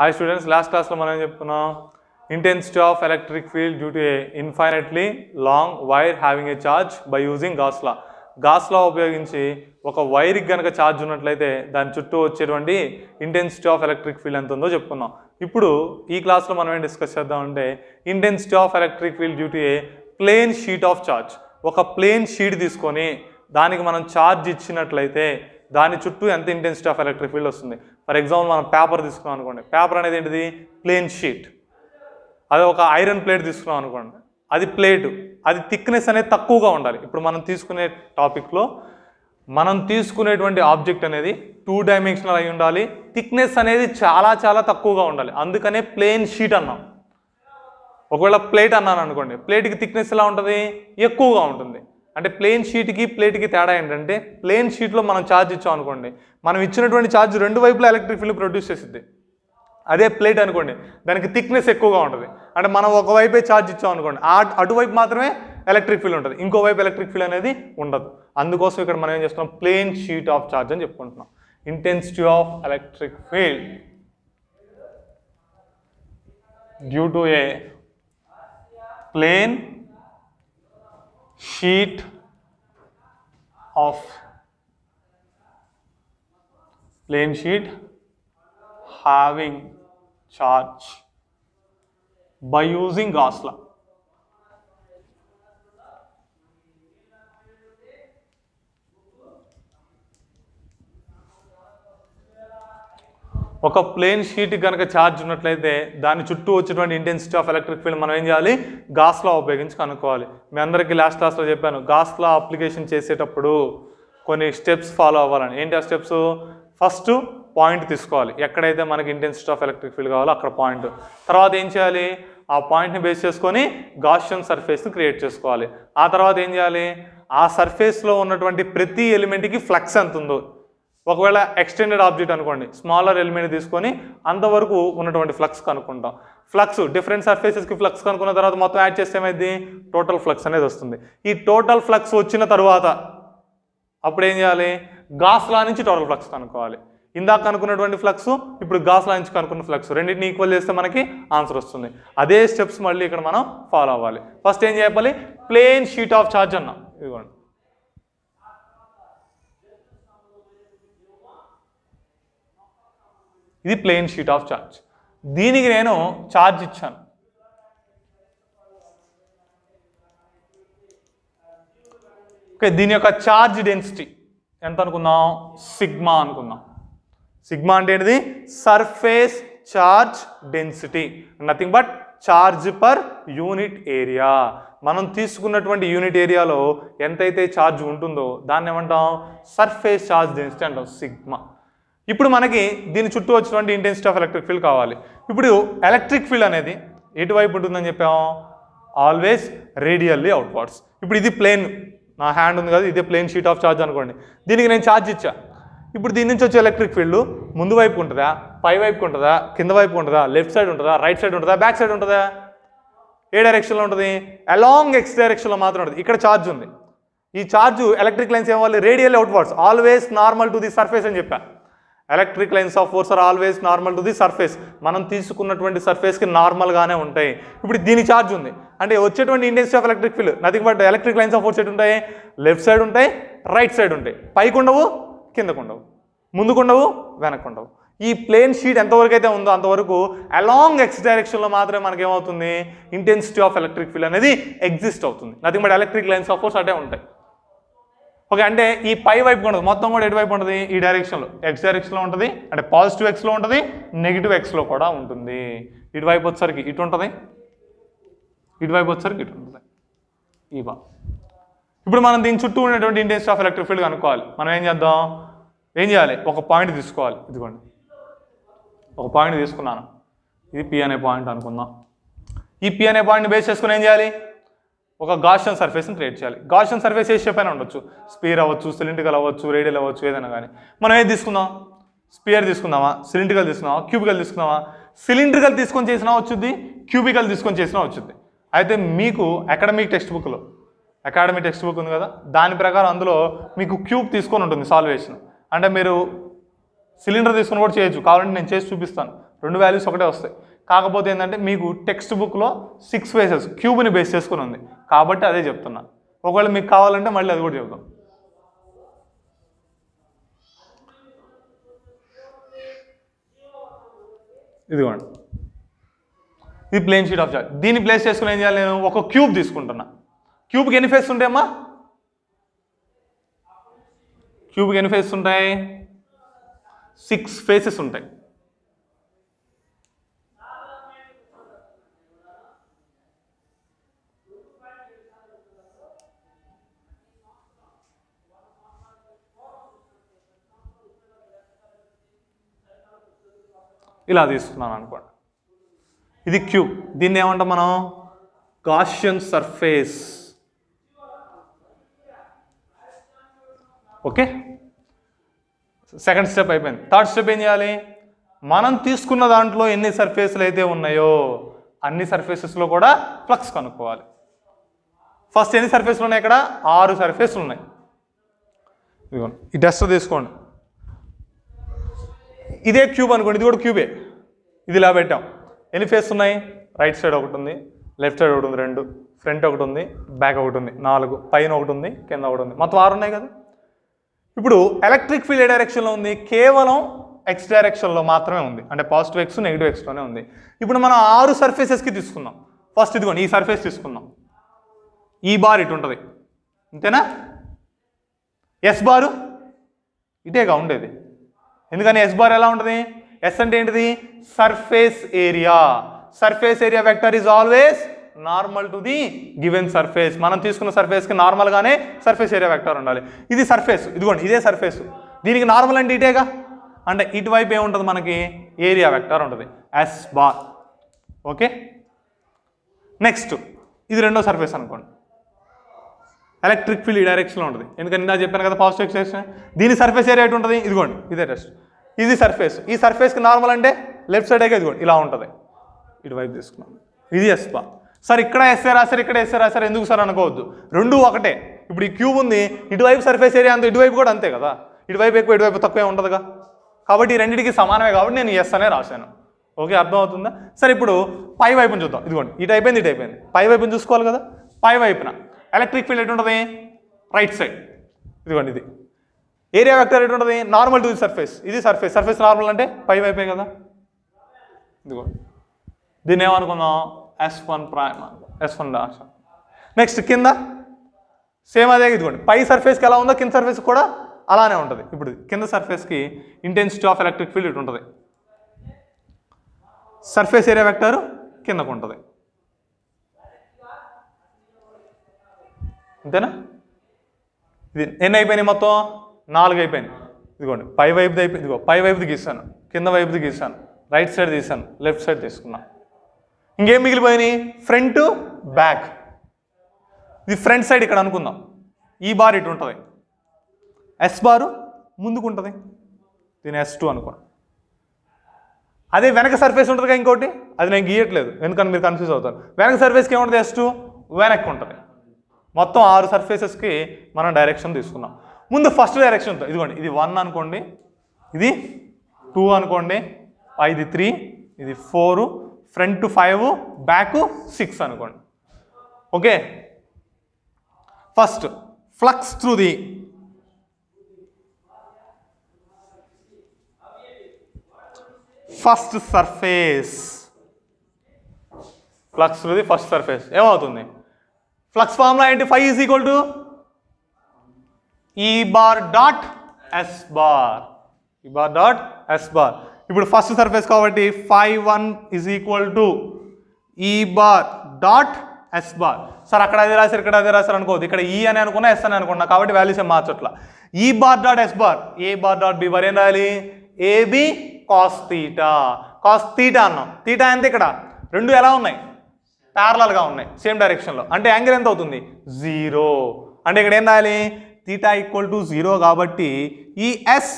Hi students last క్లాస్లో మనం ఏం చెప్పుకున్నాం intensity of electric field due to a infinitely long wire having a charge by using Gauss law Gauss law ఉపయోగించి ఒక వైర్కి కనుక ఛార్జ్ ఉన్నట్లయితే దాని చుట్టూ వచ్చేటువంటి ఇంటెన్సిటీ ఆఫ్ ఎలక్ట్రిక్ ఫీల్డ్ ఎంత ఉందో చెప్పుకున్నాం ఇప్పుడు ఈ క్లాస్లో మనం ఏం డిస్కస్ చేద్దామంటే intensity of electric field due to a plane sheet of charge ఒక ప్లేన్ షీట్ తీసుకొని దానికి మనం ఛార్జ్ ఇచ్చినట్లయితే దాని చుట్టూ ఎంత ఇంటెన్సిటీ ఆఫ్ ఎలక్ట్రిక్ ఫీల్డ్ వస్తుంది ఫర్ ఎగ్జాంపుల్ మనం పేపర్ తీసుకున్నాం అనుకోండి పేపర్ అనేది ఏంటిది ప్లేన్ షీట్ అది ఒక ఐరన్ ప్లేట్ తీసుకున్నాం అనుకోండి అది ప్లేట్ అది థిక్నెస్ అనేది తక్కువగా ఉండాలి ఇప్పుడు మనం తీసుకునే టాపిక్లో మనం తీసుకునేటువంటి ఆబ్జెక్ట్ అనేది టూ డైమెన్షనల్ అయి ఉండాలి థిక్నెస్ అనేది చాలా చాలా తక్కువగా ఉండాలి అందుకనే ప్లేన్ షీట్ అన్నాం ఒకవేళ ప్లేట్ అన్నాను అనుకోండి ప్లేట్కి థిక్నెస్ ఎలా ఉంటుంది ఎక్కువగా ఉంటుంది అంటే ప్లేన్ షీట్కి ప్లేట్కి తేడా ఏంటంటే ప్లేన్ షీట్లో మనం ఛార్జ్ ఇచ్చాం అనుకోండి మనం ఇచ్చినటువంటి ఛార్జ్ రెండు వైపులా ఎలక్ట్రిక్ ఫీల్డ్ ప్రొడ్యూస్ చేసిద్ది అదే ప్లేట్ అనుకోండి దానికి థిక్నెస్ ఎక్కువగా ఉంటుంది అంటే మనం ఒకవైపే ఛార్జ్ ఇచ్చాం అనుకోండి అటువైపు మాత్రమే ఎలక్ట్రిక్ ఫీల్డ్ ఉంటుంది ఇంకోవైపు ఎలక్ట్రిక్ ఫీల్డ్ అనేది ఉండదు అందుకోసం ఇక్కడ మనం ఏం చేస్తున్నాం ప్లేన్ షీట్ ఆఫ్ ఛార్జ్ అని చెప్పుకుంటున్నాం intensity of electric field due to a plane sheet of plane sheet having charge by using Gauss law. ఒక ప్లేన్ షీట్ కనుక ఛార్జ్ ఉన్నట్లయితే దాని చుట్టూ వచ్చేటువంటి ఇంటెన్సిటీ ఆఫ్ ఎలక్ట్రిక్ ఫీల్డ్ మనం ఏం చేయాలి గాస్ లా ఉపయోగించి కనుక్కోవాలి మీ అందరికీ లాస్ట్ క్లాస్లో చెప్పాను గాస్ లా అప్లికేషన్ చేసేటప్పుడు కొన్ని స్టెప్స్ ఫాలో అవ్వాలని ఏంటి ఆ స్టెప్స్ ఫస్ట్ పాయింట్ తీసుకోవాలి ఎక్కడైతే మనకి ఇంటెన్సిటీ ఆఫ్ ఎలక్ట్రిక్ ఫీల్డ్ కావాలో అక్కడ పాయింట్ తర్వాత ఏం చేయాలి ఆ పాయింట్ని బేస్ చేసుకొని గాషియన్ సర్ఫేస్ని క్రియేట్ చేసుకోవాలి ఆ తర్వాత ఏం చేయాలి ఆ సర్ఫేస్లో ఉన్నటువంటి ప్రతి ఎలిమెంట్కి ఫ్లక్స్ ఎంత ఉందో ఒకవేళ ఎక్స్టెండెడ్ ఆబ్జెక్ట్ అనుకోండి స్మాలర్ ఎలిమెంట్ తీసుకొని అంతవరకు ఉన్నటువంటి ఫ్లక్స్ కనుక్కుంటాం ఫ్లక్స్ డిఫరెంట్ సర్ఫేసెస్కి ఫ్లక్స్ కనుక్కున్న తర్వాత మొత్తం యాడ్ చేస్తే ఏమైంది టోటల్ ఫ్లక్స్ అనేది వస్తుంది ఈ టోటల్ ఫ్లక్స్ వచ్చిన తర్వాత అప్పుడు ఏం చేయాలి గాస్లా నుంచి టోటల్ ఫ్లక్స్ కనుక్కోవాలి ఇందాక కనుక్కున్నటువంటి ఫ్లక్స్ ఇప్పుడు గాస్లా నుంచి కనుక్కున్న ఫ్లక్స్ రెండింటిని ఈక్వల్ చేస్తే మనకి ఆన్సర్ వస్తుంది అదే స్టెప్స్ మళ్ళీ ఇక్కడ మనం ఫాలో అవ్వాలి ఫస్ట్ ఏం చెప్పాలి ప్లేన్ షీట్ ఆఫ్ ఛార్జ్ అన్నా ఇదిగోండి ఇది ప్లేన్ షీట్ ఆఫ్ ఛార్జ్ దీనికి నేను ఛార్జ్ ఇచ్చాను ఓకే దీని యొక్క ఛార్జ్ డెన్సిటీ ఎంత అనుకుందాం సిగ్మా అనుకుందాం సిగ్మా అంటే ఏంటిది surface charge density nothing but charge per unit area మనం తీసుకున్నటువంటి యూనిట్ ఏరియాలో ఎంతైతే ఛార్జ్ ఉంటుందో దాన్ని ఏమంటాం సర్ఫేస్ ఛార్జ్ డెన్సిటీ అంటాం సిగ్మా ఇప్పుడు మనకి దీని చుట్టూ వచ్చినటువంటి ఇంటెన్సిటీ ఆఫ్ ఎలక్ట్రిక్ ఫీల్డ్ కావాలి ఇప్పుడు ఎలక్ట్రిక్ ఫీల్డ్ అనేది ఎటువైపు ఉంటుందని చెప్పాం ఆల్వేస్ రేడియల్లీ అవుట్వర్డ్స్ ఇప్పుడు ఇది ప్లేన్ నా హ్యాండ్ ఉంది కదా ఇదే ప్లెయిన్ షీట్ ఆఫ్ ఛార్జ్ అనుకోండి దీనికి నేను ఛార్జ్ ఇచ్చా ఇప్పుడు దీని నుంచి వచ్చే ఎలక్ట్రిక్ ఫీల్డ్ ముందు వైపు ఉంటుందా పై వైపు ఉంటుందా కింద వైపు ఉంటుందా లెఫ్ట్ సైడ్ ఉంటుందా రైట్ సైడ్ ఉంటుందా బ్యాక్ సైడ్ ఉంటుందా ఏ డైరెక్షన్లో ఉంటుంది అలాంగ్ ఎక్స్ డైరెక్షన్లో మాత్రం ఉంటుంది ఇక్కడ ఛార్జ్ ఉంది ఈ ఛార్జ్ ఎలక్ట్రిక్ లైన్స్ ఏమవ్వాలి radial outwards always normal to the surface అని చెప్పాను electric lines of force are always normal to the surface మనం తీసుకున్నటువంటి సర్ఫేస్కి నార్మల్గానే ఉంటాయి ఇప్పుడు దీని ఛార్జ్ ఉంది అంటే వచ్చేటువంటి intensity of electric field nothing but electric lines of force ఎటు ఉంటాయి లెఫ్ట్ సైడ్ ఉంటాయి రైట్ సైడ్ ఉంటాయి పైకి ఉండవు కిందకుండవు ముందుకుండవు ఉండవు ఈ ప్లేన్ షీట్ ఎంతవరకు అయితే ఉందో అంతవరకు అలాంగ్ ఎక్స్ డైరెక్షన్లో మాత్రమే మనకి ఏమవుతుంది ఇంటెన్సిటీ ఆఫ్ ఎలక్ట్రిక్ ఫీల్డ్ అనేది ఎగ్జిస్ట్ అవుతుంది nothing but electric lines of force అటే ఉంటాయి ఓకే అంటే ఈ పై వైపు ఉండదు మొత్తం కూడా ఎటువైపు ఉంటుంది ఈ డైరెక్షన్లో ఎక్స్ డైరెక్షన్లో ఉంటుంది అంటే పాజిటివ్ ఎక్స్లో ఉంటుంది నెగిటివ్ ఎక్స్లో కూడా ఉంటుంది ఇటువైపు వచ్చేసరికి ఇటు ఉంటుంది ఇటువైపు వచ్చేసరికి ఇటు ఉంటుంది ఈ బా ఇప్పుడు మనం దీని చుట్టూ ఉన్నటువంటి ఇంటెన్సిటీ ఆఫ్ ఎలక్ట్రిక్ ఫీల్డ్ కనుక్కోవాలి మనం ఏం చేద్దాం ఏం చేయాలి ఒక పాయింట్ తీసుకోవాలి ఇదిగోండి ఒక పాయింట్ తీసుకున్నాను ఇది పి అనే పాయింట్ అనుకుందాం ఈ పి అనే పాయింట్ని బేస్ చేసుకుని ఏం చేయాలి ఒక గాషన్ సర్ఫేస్ని క్రియేట్ చేయాలి గాషన్ సర్ఫేస్ ఏ షేప్ అయినా ఉండొచ్చు స్పీర్ అవ్వచ్చు సిలిండికల్ అవ్వచ్చు రేడియల్ అవ్వచ్చు ఏదైనా కానీ మనం ఏది తీసుకుందాం స్పియర్ తీసుకుందామా సిలిండికల్ తీసుకున్నావా క్యూబికల్ తీసుకున్నావా సిలిండ్రికల్ తీసుకొని చేసినా వచ్చింది క్యూబికల్ తీసుకొని చేసినా వచ్చింది అయితే మీకు అకాడమిక్ టెక్స్ట్ బుక్లో అకాడమిక్ టెక్స్ట్ బుక్ ఉంది కదా దాని ప్రకారం అందులో మీకు క్యూబ్ తీసుకొని ఉంటుంది సాల్వేషన్ అంటే మీరు సిలిండర్ తీసుకొని కూడా చేయొచ్చు కావాలంటే నేను చేసి చూపిస్తాను రెండు వాల్యూస్ ఒకటే వస్తాయి కాకపోతే ఏంటంటే మీకు టెక్స్ట్ బుక్లో సిక్స్ ఫేసెస్ క్యూబ్ని బేస్ చేసుకుని ఉంది కాబట్టి అదే చెప్తున్నా ఒకవేళ మీకు కావాలంటే మళ్ళీ అది కూడా చెప్తాం ఇదిగోండి ఇది ప్లేన్ షీట్ ఆఫ్ చార్ట్ దీన్ని ప్లేస్ చేసుకుని ఏం చేయాలి నేను ఒక క్యూబ్ తీసుకుంటున్నా క్యూబ్కి ఎన్ని ఫేస్ ఉంటాయమ్మా క్యూబ్కి ఎన్ని ఫేస్ ఉంటాయి సిక్స్ ఫేసెస్ ఉంటాయి ఇలా తీసుకున్నాను అనుకోండి ఇది క్యూబ్ దీన్ని ఏమంటాం మనం Gaussian surface okay second step అయిపోయింది థర్డ్ స్టెప్ ఏం చేయాలి మనం తీసుకున్న దాంట్లో ఎన్ని సర్ఫేస్లు అయితే ఉన్నాయో అన్ని సర్ఫేసెస్లో కూడా ఫ్లక్స్ కనుక్కోవాలి ఫస్ట్ ఎన్ని సర్ఫేస్లు ఉన్నాయి ఇక్కడ ఆరు సర్ఫేస్లు ఉన్నాయి ఈ డస్ట్ తీసుకోండి ఇదే క్యూబ్ అనుకోండి ఇది కూడా క్యూబే ఇది ఇలా పెట్టాం ఎన్ని ఫేస్ ఉన్నాయి రైట్ సైడ్ ఒకటి ఉంది లెఫ్ట్ సైడ్ ఒకటి ఉంది రెండు ఫ్రంట్ ఒకటి ఉంది బ్యాక్ ఒకటి ఉంది నాలుగు పైన ఒకటి ఉంది కింద ఒకటి ఉంది మొత్తం ఆరు ఉన్నాయి కదా ఇప్పుడు ఎలక్ట్రిక్ ఫీల్డ్ ఏ డైరెక్షన్లో ఉంది కేవలం ఎక్స్ డైరెక్షన్లో మాత్రమే ఉంది అంటే పాజిటివ్ ఎక్స్ నెగిటివ్ ఎక్స్లోనే ఉంది ఇప్పుడు మనం ఆరు సర్ఫేసెస్కి తీసుకుందాం ఫస్ట్ ఇదిగోండి ఈ సర్ఫేస్ తీసుకుందాం ఈ బార్ ఇటు ఉంటుంది అంతేనా ఎస్ బారు ఇటేగా ఉండేది ఎందుకని ఎస్ బార్ ఎలా ఉంటుంది ఎస్ అంటే ఏంటిది surface area surface area vector is always normal to the given surface మనం తీసుకున్న సర్ఫేస్కి నార్మల్గానే సర్ఫేస్ ఏరియా వెక్టర్ ఉండాలి ఇది సర్ఫేస్ ఇదిగోండి ఇదే సర్ఫేస్ దీనికి నార్మల్ అంటే ఇటేగా అంటే ఇటువైపు ఏముంటుంది మనకి ఏరియా వెక్టర్ ఉంటుంది ఎస్ బార్ ఓకే నెక్స్ట్ ఇది రెండో సర్ఫేస్ అనుకోండి ఎలక్ట్రిక్ ఫీల్డ్ ఈ డైరెక్షన్లో ఉంటుంది ఎందుకంటే ఇందా చెప్పాను కదా పాజిటివ్ ఎక్స్ప్రెషన్ దీని సర్ఫేస్ ఏరియా ఎటు ఉంటుంది ఇదిగోండి ఇదే రెస్ట్ ఇది సర్ఫేస్ ఈ సర్ఫేస్కి నార్మల్ అంటే లెఫ్ట్ సైడ్ అయితే ఇదిగోండి ఇలా ఉంటుంది ఇటువైపు తీసుకున్నాం ఇది ఎస్పా సార్ ఇక్కడ ఎస్ఏ సార్ ఇక్కడ ఎస్ఏ సార్ ఎందుకు సార్ అనుకోవద్దు రెండు ఒకటే ఇప్పుడు ఈ క్యూబ్ ఉంది ఇటువైపు సర్ఫేస్ ఏరియా అంత ఇటువైపు కూడా అంతే కదా ఇటువైపు ఎక్కువ ఇటువైపు తక్కువే ఉంటుందిగా కాబట్టి ఈ రెండింటికి సమానమే కాబట్టి నేను ఎస్ అనే రాశాను ఓకే అర్థమవుతుందా సరే ఇప్పుడు పై వైపుని చూద్దాం ఇదిగోండి ఇటు అయిపోయింది ఇటు అయిపోయింది పై వైపుని చూసుకోవాలి కదా పై వైపున ఎలక్ట్రిక్ ఫీల్డ్ ఎటు ఉంటుంది రైట్ సైడ్ ఇదిగోండి ఇది ఏరియా వెక్టర్ ఎటు ఉంటుంది నార్మల్ టు ది సర్ఫేస్ ఇది సర్ఫేస్ సర్ఫేస్ నార్మల్ అంటే పై వైపే కదా ఇదిగో దీన్ని ఏమనుకుందాం S one prime S one dash next కింద సేమ్ అదే ఇదిగోండి పై సర్ఫేస్కి ఎలా ఉందో కింద సర్ఫేస్ కూడా అలానే ఉంటుంది ఇప్పుడు కింద సర్ఫేస్కి ఇంటెన్సిటీ ఆఫ్ ఎలక్ట్రిక్ ఫీల్డ్ ఇటు ఉంటుంది సర్ఫేస్ ఏరియా వెక్టర్ కిందకు ఉంటుంది అంతేనా ఇది ఎన్ని అయిపోయినాయి మొత్తం నాలుగు అయిపోయినాయి ఇదిగోండి పై వైపుది అయిపోయింది ఇదిగో పై వైపుది గీసాను కింద వైపుది గీసాను రైట్ సైడ్ తీసాను లెఫ్ట్ సైడ్ తీసుకున్నా ఇంకేం మిగిలిపోయినాయి ఫ్రంట్ బ్యాక్ ఇది ఫ్రంట్ సైడ్ ఇక్కడ అనుకుందాం ఈ బార్ ఇటు ఉంటుంది ఎస్ బారు ముందుకు ఉంటుంది దీని ఎస్ టూ అనుకోండి అదే వెనక సర్ఫేస్ ఉంటుంది కదా ఇంకోటి అది నేను గీయట్లేదు ఎందుకని మీరు కన్ఫ్యూజ్ అవుతారు వెనక సర్ఫేస్కి ఏముంటుంది ఎస్ టూ వెనక్కి ఉంటుంది మొత్తం ఆరు సర్ఫేసెస్కి మనం డైరెక్షన్ తీసుకున్నాం ముందు ఫస్ట్ డైరెక్షన్తో ఇదిగోండి ఇది వన్ అనుకోండి ఇది టూ అనుకోండి ఇది త్రీ ఇది four front five back six అనుకోండి okay first flux through the first surface flux through the first surface ఏమవుతుంది ఫ్లక్స్ ఫార్ములా ఏంటి five is equal to E bar dot S bar E bar dot S bar ఇప్పుడు first surface కాబట్టి five one is equal to E bar dot S bar sir అక్కడ అదే రాశారు ఇక్కడ అదే రాశారు అనుకోవద్దు ఇక్కడ ఈ e అని అనుకున్నా ఎస్ అని అనుకున్నా కాబట్టి వాల్యూస్ ఏం మార్చట్లా E bar dot S bar A bar dot B bar ఏం రాయాలి AB cos theta cos theta అన్నాం తీటా ఎంత ఇక్కడ రెండు ఎలా ఉన్నాయి ప్యారలల్గా ఉన్నాయి సేమ్ డైరెక్షన్లో అంటే యాంగిల్ ఎంత అవుతుంది జీరో అంటే ఇక్కడ ఏం రాయాలి తీటా ఈక్వల్ టు జీరో కాబట్టి E S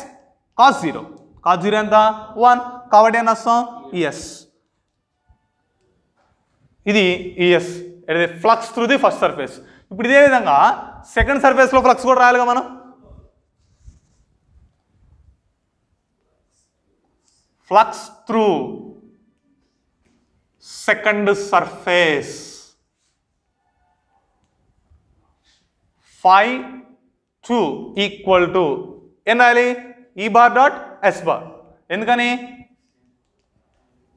cos zero cos zero ఎంత వన్ కాబట్టి ఏం రాస్తాం ఈఎస్ ఇది ఈఎస్ ఇది flux through the first surface ఇప్పుడు ఇదే విధంగా సెకండ్ సర్ఫేస్లో ఫ్లక్స్ కూడా రాయాలిగా మనం flux through second surface five two equal to ఏం రాయాలి E bar dot S bar ఎందుకని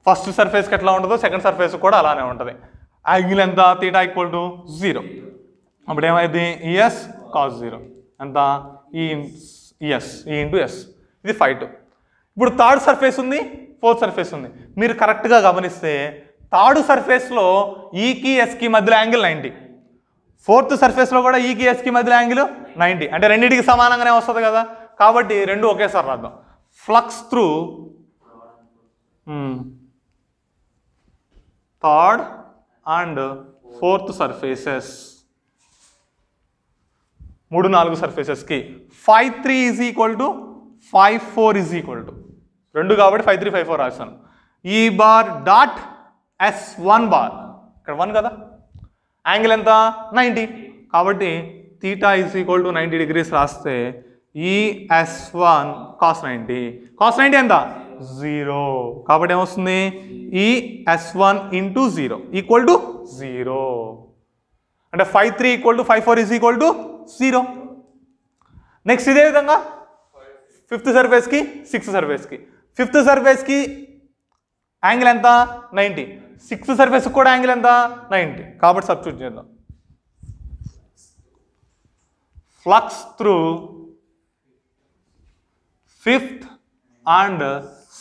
ఫస్ట్ సర్ఫేస్కి ఎట్లా ఉంటుందో సెకండ్ సర్ఫేస్ కూడా అలానే ఉంటుంది యాంగిల్ ఎంత తీటా ఈక్వల్ టు జీరో అప్పుడు ఏమైంది ఈఎస్ కాస్ జీరో ఎంత E ES E into S ఇది ఫైవ్ టూ ఇప్పుడు థర్డ్ సర్ఫేస్ ఉంది ఫోర్త్ సర్ఫేస్ ఉంది మీరు కరెక్ట్గా గమనిస్తే థర్డ్ సర్ఫేస్లో ఈకి ఎస్కి మధ్యలో యాంగిల్ నైంటీ ఫోర్త్ సర్ఫేస్లో కూడా ఈకి ఎస్కి మధ్యలో యాంగిల్ నైంటీ అంటే రెండింటికి సమానంగానే వస్తుంది కదా కాబట్టి రెండు ఒకేసారి రాద్దాం flux through third and fourth surfaces మూడు నాలుగు సర్ఫేసెస్కి five three is equal to five four is equal to రెండు కాబట్టి ఫైవ్ త్రీ ఫైవ్ ఫోర్ రాశాను E bar dot S one bar ఇక్కడ వన్ కదా యాంగిల్ ఎంత నైంటీ కాబట్టి theta is equal to ninety degrees రాస్తే E S one cos ninety cos ninety ఎంత zero కాబట్టి ఏమొస్తుంది E S one into zero equal to zero అంటే five three equal to five four is equal to zero next ఇదే విధంగా fifth సర్ఫేస్కి sixth సర్ఫేస్కి fifth సర్ఫేస్కి యాంగిల్ ఎంత నైంటీ సిక్స్త్ సర్ఫేస్ కూడా యాంగిల్ ఎంత నైంటీ కాబట్టి సబ్స్టిట్యూట్ చేద్దాం flux through fifth and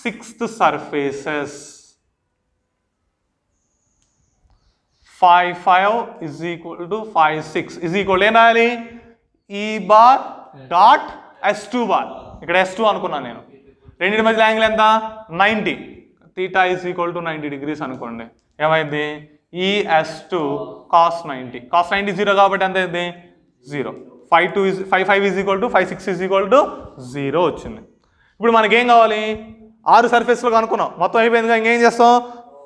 sixth surfaces five five is equal to five six is equal ఏం రాయాలి E bar dot S two bar ఇక్కడ ఎస్ టూ అనుకున్నాను నేను రెండింటి మధ్యలో యాంగిల్ ఎంత ninety theta is equal to ninety degrees అనుకోండి ఏమైంది ES two cos ninety cos ninety zero కాబట్టి ఎంత అయింది zero five two is five five is equal to five six is equal to zero వచ్చింది ఇప్పుడు మనకేం కావాలి ఆరు సర్ఫేస్లో కనుక్కున్నాం మొత్తం అయిపోయిందిగా ఇంకేం చేస్తాం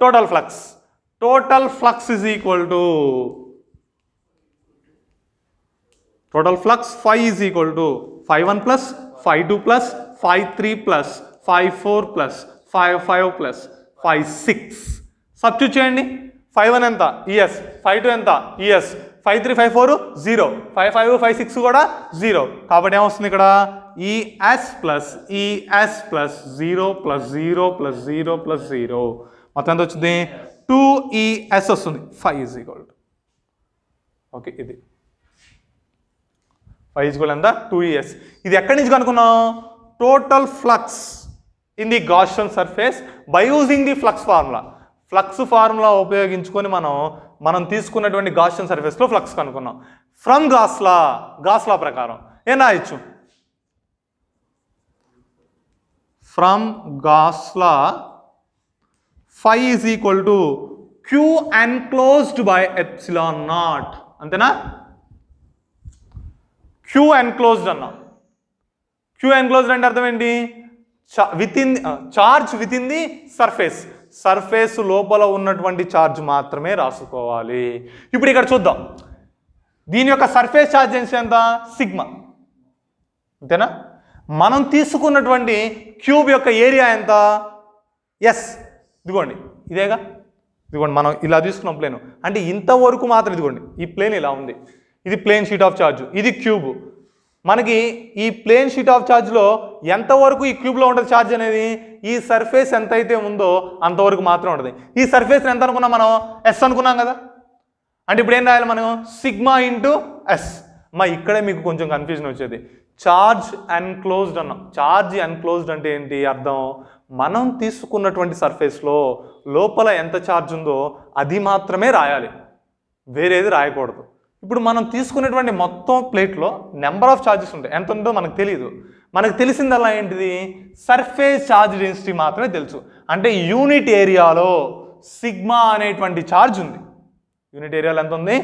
total flux total flux is equal to total flux five is equal to five one plus five two plus five three plus five four plus five five plus five six substitute చేయండి five one ఎంత ES five two ఎంత ES five three five four zero five five five six కూడా zero కాబట్టి ఏమొస్తుంది ఇక్కడ ES plus ES plus zero plus zero plus zero plus zero మొత్తం ఎంత వచ్చింది టూ ఈఎస్ e వస్తుంది ఫైవ్ ఈజ్ ఈక్వల్ ఓకే ఇది ఫైవ్ ఈజ్ ఈక్వల్ ఎంత టూ ఈఎస్ e ఇది ఎక్కడి నుంచి కనుక్కున్నాం total flux in the Gaussian surface by using the flux formula flux formula ఉపయోగించుకొని మనం మనం తీసుకున్నటువంటి గాస్టన్ సర్ఫేస్లో ఫ్లక్స్ కనుక్కున్నాం ఫ్రమ్ గాస్లా గాస్లా ప్రకారం ఏనా ఇచ్చు from Gauss law phi is equal to Q enclosed by epsilon naught అంతేనా క్యూ ఎన్క్లోజ్డ్ అన్నా క్యూ ఎన్క్లోజ్డ్ అంటే అర్థం ఏంటి with in charge within the surface surface లోపల ఉన్నటువంటి చార్జ్ మాత్రమే రాసుకోవాలి ఇప్పుడు ఇక్కడ చూద్దాం దీని యొక్క సర్ఫేస్ ఛార్జ్ ఎంత సిగ్మా అంతేనా మనం తీసుకున్నటువంటి క్యూబ్ యొక్క ఏరియా ఎంత ఎస్ ఇదిగోండి ఇదేగా ఇదిగోండి మనం ఇలా తీసుకున్నాం ప్లేను అంటే ఇంతవరకు మాత్రం ఇదిగోండి ఈ ప్లేన్ ఇలా ఉంది ఇది ప్లేన్ షీట్ ఆఫ్ చార్జ్ ఇది క్యూబ్ మనకి ఈ ప్లేన్ షీట్ ఆఫ్ ఛార్జ్లో ఎంతవరకు ఈ క్యూబ్లో ఉంటుంది ఛార్జ్ అనేది ఈ సర్ఫేస్ ఎంత అయితే ఉందో అంతవరకు మాత్రం ఉంటుంది ఈ సర్ఫేస్ని ఎంత అనుకున్నాం మనం ఎస్ అనుకున్నాం కదా అంటే ఇప్పుడు ఏం రాయాలి మనం సిగ్మా ఇంటూ ఎస్ మా ఇక్కడే మీకు కొంచెం కన్ఫ్యూజన్ వచ్చేది ఛార్జ్ అన్క్లోజ్డ్ అన్నాం ఛార్జ్ అన్క్లోజ్డ్ అంటే ఏంటి అర్థం మనం తీసుకున్నటువంటి సర్ఫేస్లో లోపల ఎంత ఛార్జ్ ఉందో అది మాత్రమే రాయాలి వేరేది రాయకూడదు ఇప్పుడు మనం తీసుకునేటువంటి మొత్తం ప్లేట్లో నెంబర్ ఆఫ్ ఛార్జెస్ ఉంటాయి ఎంత ఉందో మనకు తెలియదు మనకు తెలిసిందల్లా ఏంటిది సర్ఫేస్ ఛార్జ్ డెన్సిటీ మాత్రమే తెలుసు అంటే యూనిట్ ఏరియాలో సిగ్మా అనేటువంటి ఛార్జ్ ఉంది యూనిట్ ఏరియాలో ఎంత ఉంది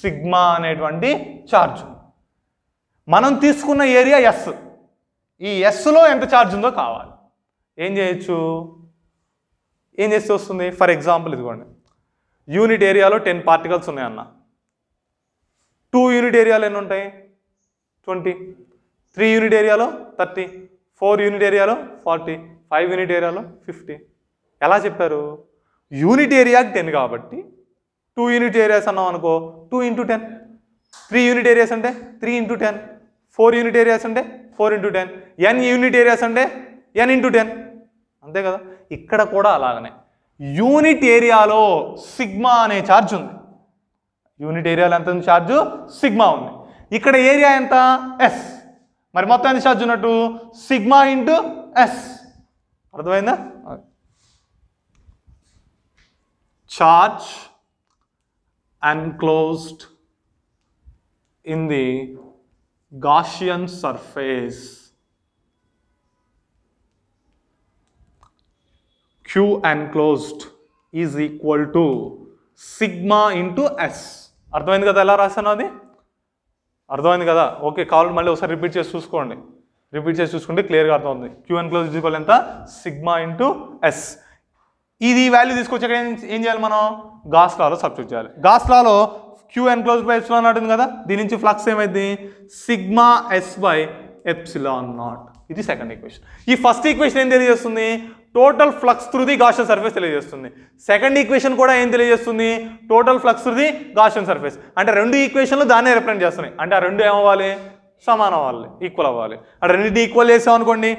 సిగ్మా అనేటువంటి ఛార్జ్ మనం తీసుకున్న ఏరియా ఎస్ ఈ ఎస్లో ఎంత ఛార్జ్ ఉందో కావాలి ఏం చేయొచ్చు ఏం చేస్తే వస్తుంది ఫర్ ఎగ్జాంపుల్ ఇదిగోండి యూనిట్ ఏరియాలో టెన్ పార్టికల్స్ ఉన్నాయన్న టూ యూనిట్ ఏరియాలు ఎన్ని ఉంటాయి ట్వంటీ త్రీ యూనిట్ ఏరియాలో థర్టీ ఫోర్ యూనిట్ ఏరియాలో ఫార్టీ ఫైవ్ యూనిట్ ఏరియాలో ఫిఫ్టీ ఎలా చెప్పారు యూనిట్ ఏరియా టెన్ కాబట్టి టూ యూనిట్ ఏరియాస్ అన్నాం అనుకో two into ten three unit areas అంటే three into ten four unit areas అంటే four into ten N unit areas అంటే ఎన్ ఇంటూ టెన్ అంతే కదా ఇక్కడ కూడా అలాగనే యూనిట్ ఏరియాలో సిగ్మా అనే ఛార్జ్ ఉంది యూనిట్ ఏరియాలో ఎంత ఉంది ఛార్జు సిగ్మా ఉంది ఇక్కడ ఏరియా ఎంత ఎస్ మరి మొత్తం ఎంత ఛార్జ్ ఉన్నట్టు సిగ్మా ఇంటూ ఎస్ అర్థమైందా charge enclosed in the Gaussian surface Q enclosed is equal to sigma into S. అర్థమైంది కదా ఎలా రాశాను అది అర్థమైంది కదా ఓకే కావాలి మళ్ళీ ఒకసారి రిపీట్ చేసి చూసుకోండి రిపీట్ చేసి చూసుకుంటే క్లియర్గా అర్థమవుతుంది క్యూఎన్ క్లోజ్ ఈక్వల్ ఎంత సిగ్మా ఇంటూ ఎస్ ఇది వాల్యూ తీసుకొచ్చాక ఏం చేయాలి మనం గాస్ లాలో సబ్స్టిట్యూట్ చేయాలి గాస్ లాలో Q close by epsilon naught ఉంది కదా దీని నుంచి ఫ్లక్స్ ఏమైంది sigma S by epsilon naught ఇది సెకండ్ ఈక్వేషన్ ఈ ఫస్ట్ ఈక్వేషన్ ఏం తెలియజేస్తుంది total flux the Gaussian surface తెలియజేస్తుంది సెకండ్ ఈక్వేషన్ కూడా ఏం తెలియజేస్తుంది total flux the Gaussian surface అంటే రెండు ఈక్వేషన్లు దాన్నే రిప్రజెంట్ చేస్తున్నాయి అంటే ఆ రెండు ఏమవ్వాలి సమానం అవ్వాలి ఈక్వల్ అవ్వాలి అంటే రెండింటి ఈక్వల్ చేసాం అనుకోండి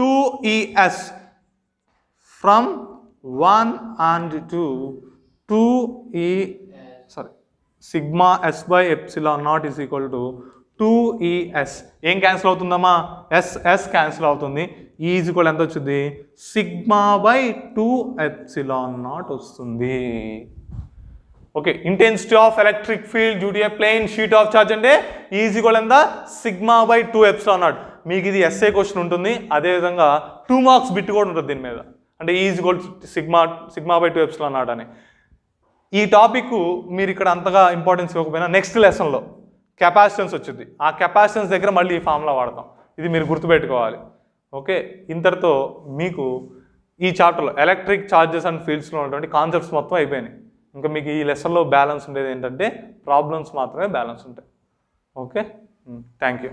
two ES e from one and two two E e, sorry sigma S by epsilon naught is equal to two ES e ఏం క్యాన్సిల్ అవుతుందమ్మా ఎస్ఎస్ క్యాన్సిల్ అవుతుంది ఈజ్ e కూడా ఎంత వచ్చింది sigma by two epsilon naught వస్తుంది okay intensity of electric field due plane a sheet of charge అంటే is e కూడా ఎంత sigma by two epsilon naught మీకు ఇది ఎస్ఏ క్వశ్చన్ ఉంటుంది అదేవిధంగా టూ మార్క్స్ బిట్ కూడా ఉంటుంది దీని మీద అంటే is equal sigma sigma by two epsilon naught అని ఈ టాపిక్ మీరు ఇక్కడ అంతగా ఇంపార్టెన్స్ ఇవ్వకపోయినా నెక్స్ట్ లెసన్లో కెపాసిటెన్స్ వచ్చింది ఆ కెపాసిటెన్స్ దగ్గర మళ్ళీ ఈ ఫామ్లో వాడతాం ఇది మీరు గుర్తుపెట్టుకోవాలి ఓకే ఇంతటితో మీకు ఈ చాప్టర్లో ఎలక్ట్రిక్ ఛార్జెస్ అండ్ ఫీల్డ్స్లో ఉన్నటువంటి కాన్సెప్ట్స్ మొత్తం అయిపోయినాయి ఇంకా మీకు ఈ లెసన్లో బ్యాలెన్స్ ఉండేది ఏంటంటే ప్రాబ్లమ్స్ మాత్రమే బ్యాలెన్స్ ఉంటాయి ఓకే థ్యాంక్ యూ